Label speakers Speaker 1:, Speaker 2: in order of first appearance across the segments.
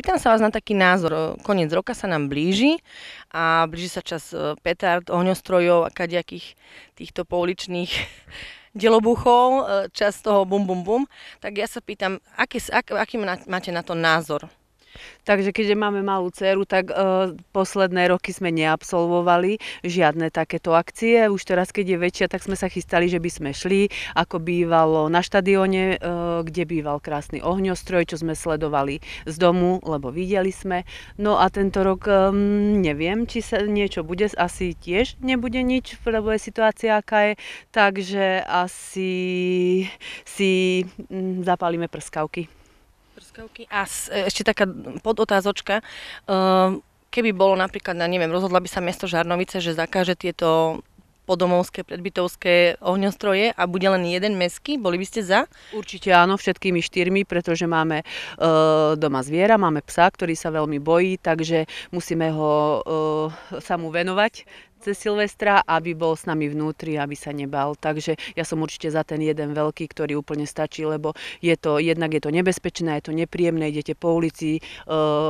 Speaker 1: Pýtam sa vás na taký názor. Koniec roka sa nám blíži a blíži sa čas e, petard, ohňostrojov a kadejakých týchto pouličných delobuchov, e, čas toho bum bum bum. Tak ja sa pýtam, aký, aký máte na to názor?
Speaker 2: Takže keďže máme malú dceru, tak uh, posledné roky sme neabsolvovali žiadne takéto akcie. Už teraz, keď je väčšia, tak sme sa chystali, že by sme šli, ako bývalo na štadióne, uh, kde býval krásny ohňostroj, čo sme sledovali z domu, lebo videli sme. No a tento rok um, neviem, či sa niečo bude, asi tiež nebude nič, lebo je situácia, aká je. Takže asi si zapálime prskavky. Prskavky. A e, ešte taká
Speaker 1: podotázočka. E, keby bolo napríklad, na neviem, rozhodla by sa mesto Žarnovice, že zakáže tieto podomovské, predbytovské ohňostroje a bude len jeden meský,
Speaker 2: boli by ste za? Určite áno, všetkými štyrmi, pretože máme e, doma zviera, máme psa, ktorý sa veľmi bojí, takže musíme ho e, sa mu venovať, cez Silvestra, aby bol s nami vnútri, aby sa nebal. Takže ja som určite za ten jeden veľký, ktorý úplne stačí, lebo je to, jednak je to nebezpečné, je to nepríjemné, idete po ulici, e,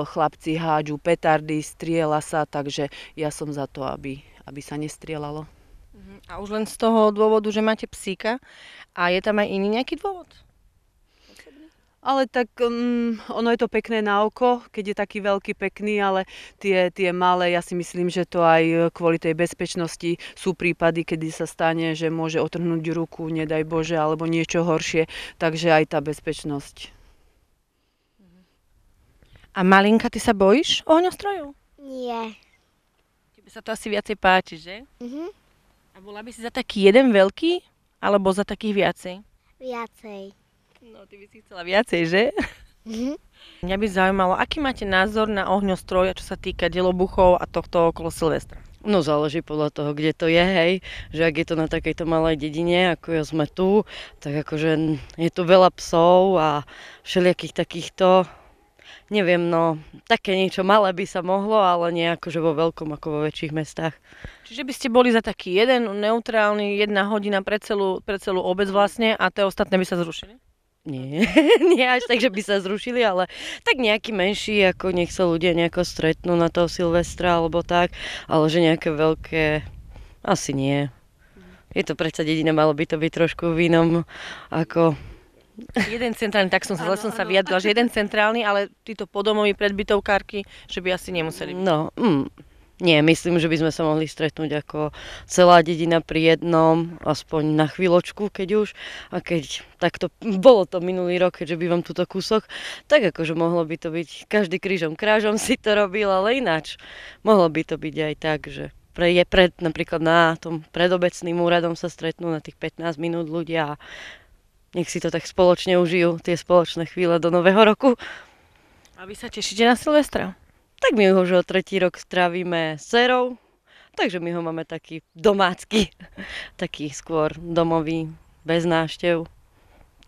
Speaker 2: chlapci hádžu petardy, striela sa, takže ja som za to, aby, aby sa nestrielalo.
Speaker 1: Mhm. A už len z toho dôvodu, že máte psíka a je tam aj iný nejaký dôvod?
Speaker 2: Ale tak um, ono je to pekné na oko, keď je taký veľký, pekný, ale tie, tie malé, ja si myslím, že to aj kvôli tej bezpečnosti sú prípady, kedy sa stane, že môže otrhnúť ruku, nedaj Bože, alebo niečo horšie. Takže aj tá bezpečnosť. Mhm. A Malinka, ty sa bojíš o ohňostrojov?
Speaker 1: Nie. Tebe sa to asi viacej páči, že? Uh-huh. A bola by si za taký jeden veľký, alebo za takých viacej? Viacej. No, ty by si chcela viacej, že? Mm-hmm. Mňa by zaujímalo,
Speaker 3: aký máte názor na ohňostroj, čo sa týka delobuchov a tohto okolo Silvestra? No záleží podľa toho, kde to je, hej. Že ak je to na takejto malej dedine, ako ja sme tu, tak akože je tu veľa psov a všelijakých takýchto neviem, no, také niečo malé by sa mohlo, ale nie akože vo veľkom, ako vo väčších mestách. Čiže by ste boli za taký jeden neutrálny, jedna hodina pre celú, pre celú obec vlastne a
Speaker 1: tie ostatné by sa zrušili?
Speaker 3: nie, nie až tak, že by sa zrušili, ale tak nejaký menší, ako nech sa ľudia nejako stretnú na toho Silvestra alebo tak, ale že nejaké veľké, asi nie. Je to predsa dedina, malo by to byť trošku v inom, ako
Speaker 1: jeden centrálny, tak som, ano, som sa vyjadrila, že jeden centrálny, ale títo podomoví predbytovkárky, že by asi nemuseli byť. No,
Speaker 3: mm. Nie, myslím, že by sme sa mohli stretnúť ako celá dedina pri jednom, aspoň na chvíľočku, keď už. A keď takto, bolo to minulý rok, keďže bývam túto kúsok, tak akože mohlo by to byť, každý krížom krážom si to robil, ale ináč. Mohlo by to byť aj tak, že pre, je pred, napríklad na tom predobecným úradom sa stretnú na tých 15 minút ľudia a nech si to tak spoločne užijú, tie spoločné chvíle do nového roku. A vy sa tešíte na Silvestra? tak my ho už o tretí rok strávime serou, takže my ho máme taký domácky, taký skôr domový, bez náštev.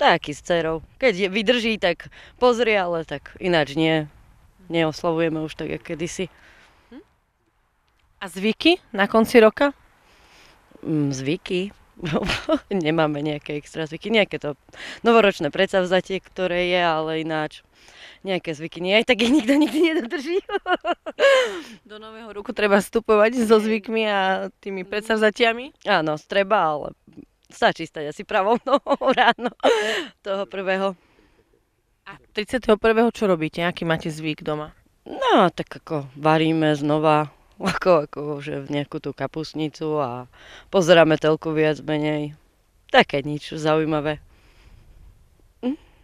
Speaker 3: Taký s cerou. Keď je, vydrží, tak pozrie, ale tak ináč nie. Neoslavujeme už tak, ako kedysi. Hm? A zvyky na konci roka? Mm, zvyky? Nemáme nejaké extra zvyky. Nejaké to novoročné predsavzatie, ktoré je, ale ináč nejaké zvyky nie, aj tak ich nikto nikdy nedodrží. Do nového roku treba vstupovať so zvykmi a tými mhm. predsavzatiami? Áno, treba, ale stačí stať asi pravou nohou ráno toho prvého. A
Speaker 1: 31. čo robíte? Aký máte
Speaker 3: zvyk doma? No, tak ako varíme znova, ako, ako že v nejakú tú kapusnicu a pozeráme telku viac menej. Také nič zaujímavé.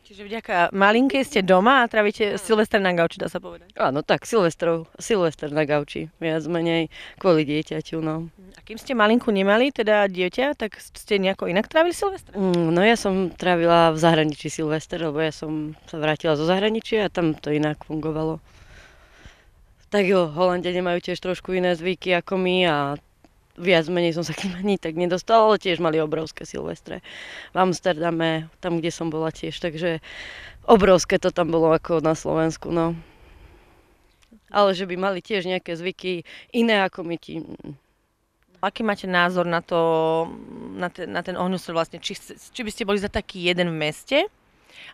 Speaker 3: Čiže vďaka malinkej ste doma a trávite Silvester na gauči, dá sa povedať. Áno, tak, Silvestrov, Silvester na gauči, viac menej kvôli dieťaťu, no. Hm, a kým ste malinku nemali, teda dieťa, tak ste nejako inak trávili Silvester? Mm, hm, no ja som trávila v zahraničí Silvester, lebo ja som sa vrátila zo zahraničia a tam to inak fungovalo. Tak jo, Holandia nemajú tiež trošku iné zvyky ako my a viac menej som sa k ani tak nedostala, ale tiež mali obrovské silvestre v Amsterdame, tam, kde som bola tiež, takže obrovské to tam bolo ako na Slovensku, no. Ale že by mali tiež nejaké zvyky iné ako my ti...
Speaker 1: Aký máte názor na, to, na, te, na ten ohňostrel vlastne? Či, či by ste boli za taký jeden v meste?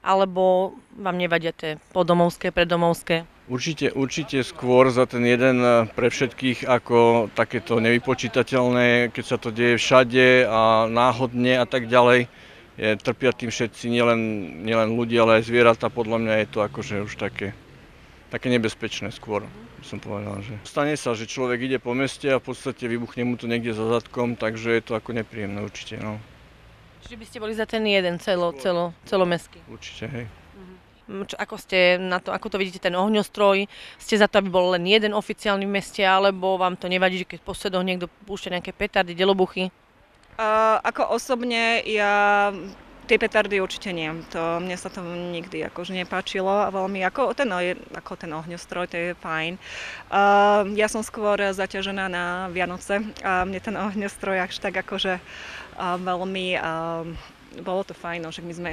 Speaker 1: Alebo vám nevadia tie podomovské, predomovské? Určite, určite skôr za ten jeden eh, pre všetkých ako takéto nevypočítateľné, keď sa to deje všade a náhodne a tak ďalej. Je, trpia tým všetci, nielen, nielen ľudia, ale aj zvieratá. Podľa mňa je to akože už také, také nebezpečné skôr, by som povedal. Že. Stane sa, že človek ide po meste a v podstate vybuchne mu to niekde za zadkom, takže je to ako nepríjemné určite. No. Čiže by ste boli za ten jeden celo, celo, celomestský? Určite, hej. Čo, ako ste na to, ako to vidíte, ten ohňostroj? Ste za to, aby bol len jeden oficiálny v meste, alebo vám to nevadí, že keď po sedoch niekto púšťa nejaké petardy, delobuchy?
Speaker 2: Uh, ako osobne ja tie petardy určite nie. To, mne sa to nikdy akože nepáčilo veľmi. Ako ten, ako ten ohňostroj, to je fajn. Uh, ja som skôr zaťažená na Vianoce a mne ten ohňostroj až tak akože uh, veľmi uh, bolo to fajn, že no, my sme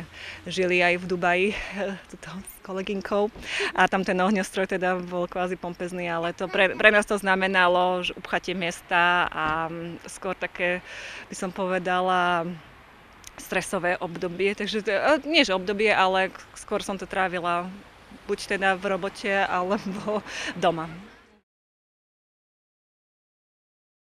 Speaker 2: žili aj v Dubaji eh, tuto, s kolegynkou a tam ten ohňostroj teda bol kvázi pompezný, ale to pre, pre nás to znamenalo že upchatie miesta a mm, skôr také, by som povedala, stresové obdobie, takže eh, nie že obdobie, ale skôr som to trávila buď teda v robote alebo doma.